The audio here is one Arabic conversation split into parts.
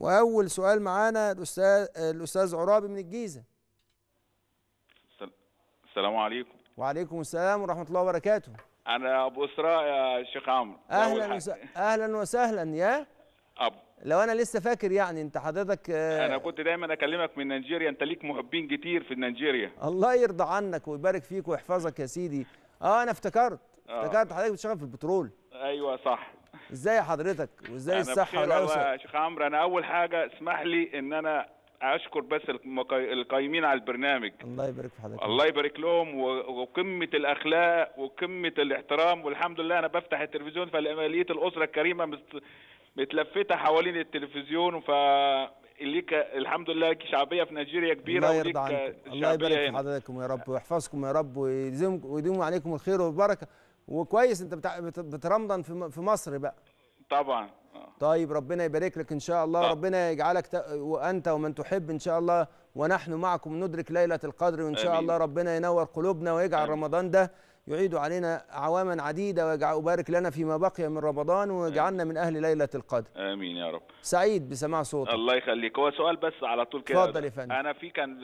واول سؤال معانا الاستاذ الاستاذ عرابي من الجيزه السلام عليكم وعليكم السلام ورحمه الله وبركاته انا ابو اسراء يا شيخ عمرو اهلا وسهلا اهلا وسهلا يا أب. لو انا لسه فاكر يعني انت حضرتك آه، انا كنت دايما اكلمك من نيجيريا انت ليك محبين كتير في نيجيريا الله يرضى عنك ويبارك فيك ويحفظك يا سيدي اه انا افتكرت آه. افتكرت حضرتك بتشتغل في البترول ايوه صح ازاي حضرتك وازاي الصحه والاوسط يا شيخ عمرو انا اول حاجه اسمح لي ان انا اشكر بس القايمين على البرنامج الله يبارك في حضرتك الله يبارك لهم وقمه الاخلاق وقمه الاحترام والحمد لله انا بفتح التلفزيون فلقيت الاسره الكريمه متلفته حوالين التلفزيون ف ليك الحمد لله ليك شعبيه في نيجيريا كبيره الله يرضى عنك الله يبارك في حضرتكم يا رب ويحفظكم يا رب ويديم ويديم عليكم الخير والبركه وكويس انت بترمضن في مصر بقى طبعا طيب ربنا يبارك لك ان شاء الله طبعا. ربنا يجعلك ت... وانت ومن تحب ان شاء الله ونحن معكم ندرك ليله القدر وان شاء أمين. الله ربنا ينور قلوبنا ويجعل أمين. رمضان ده يعيد علينا عواما عديده ويجعل وبارك لنا فيما بقي من رمضان ويجعلنا من اهل ليله القدر امين يا رب سعيد بسماع صوتك الله يخليك هو سؤال بس على طول كده اتفضل يا فندم انا في كان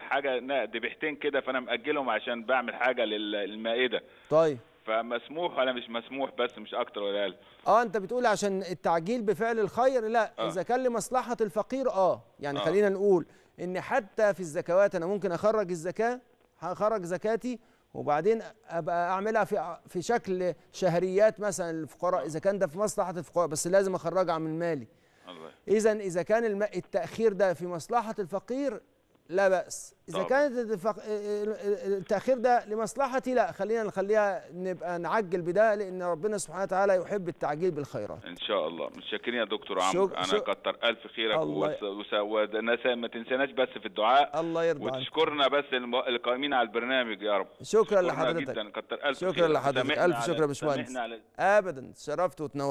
حاجه دبحتين كده فانا ماجلهم عشان بعمل حاجه للمائده طيب فمسموح ولا مش مسموح بس مش اكتر ولا اقل اه انت بتقول عشان التعجيل بفعل الخير لا آه. اذا كان لمصلحه الفقير اه يعني آه. خلينا نقول ان حتى في الزكوات انا ممكن اخرج الزكاه هخرج زكاتي وبعدين ابقى اعملها في في شكل شهريات مثلا للفقراء اذا كان ده في مصلحه الفقراء بس لازم اخرجها من مالي اذا اذا كان التاخير ده في مصلحه الفقير لا باس اذا طبعا. كانت الفق... آه، آه، التاخير ده لمصلحتي لا خلينا نخليها نبقى نعجل بده لان ربنا سبحانه وتعالى يحب التعجيل بالخيرات ان شاء الله متشكرين يا دكتور عمرو شك... انا شك... كتر الف خيرك الله... وس... وس... ما تنساناش بس في الدعاء الله يرضى عنك وتشكرنا بس القائمين على البرنامج يا رب شكرا لحضرتك جدا كتر الف شكرا لحضرتك الف شكرا يا باشمهندس على... ابدا شرفت وتنورت